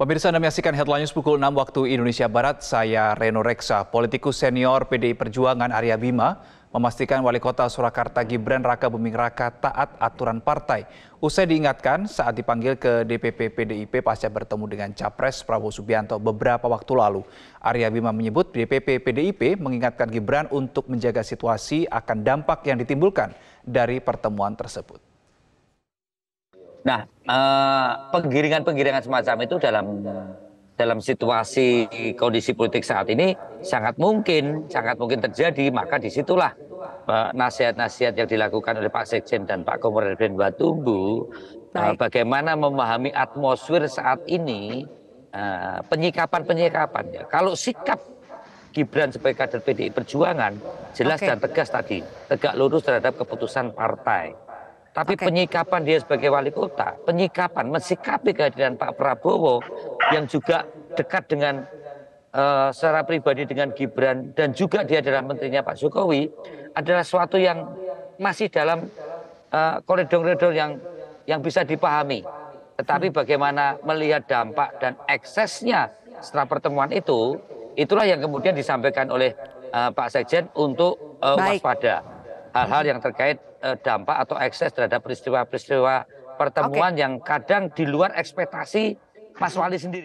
Pemirsa Anda menyaksikan headline news pukul 6 waktu Indonesia Barat, saya Reno Reksa. Politikus senior PDI Perjuangan Arya Bima memastikan Wali Kota Surakarta Gibran Raka Buming Raka taat aturan partai. Usai diingatkan saat dipanggil ke DPP PDIP pasca bertemu dengan Capres Prabowo Subianto beberapa waktu lalu. Arya Bima menyebut DPP PDIP mengingatkan Gibran untuk menjaga situasi akan dampak yang ditimbulkan dari pertemuan tersebut. Nah, eh, penggiringan-penggiringan semacam itu dalam dalam situasi kondisi politik saat ini sangat mungkin, sangat mungkin terjadi. Maka disitulah eh, nasihat-nasihat yang dilakukan oleh Pak Sekjen dan Pak Komarudin Ben Batumbu, eh, Baik. bagaimana memahami atmosfer saat ini, penyikapan-penyikapan. Ya, kalau sikap Gibran sebagai kader PDI Perjuangan jelas okay. dan tegas tadi, tegak lurus terhadap keputusan partai. Tapi okay. penyikapan dia sebagai wali kota, penyikapan mensikapi kehadiran Pak Prabowo yang juga dekat dengan uh, secara pribadi dengan Gibran dan juga dia adalah menterinya Pak Jokowi adalah suatu yang masih dalam eh, koridor-koridor yang yang bisa dipahami. Tetapi hmm. bagaimana melihat dampak dan eksesnya setelah pertemuan itu, itulah yang kemudian disampaikan oleh uh, Pak Sekjen untuk uh, waspada hal-hal yang terkait uh, dampak atau ekses terhadap peristiwa-peristiwa pertemuan okay. yang kadang di luar ekspektasi Mas Wali sendiri.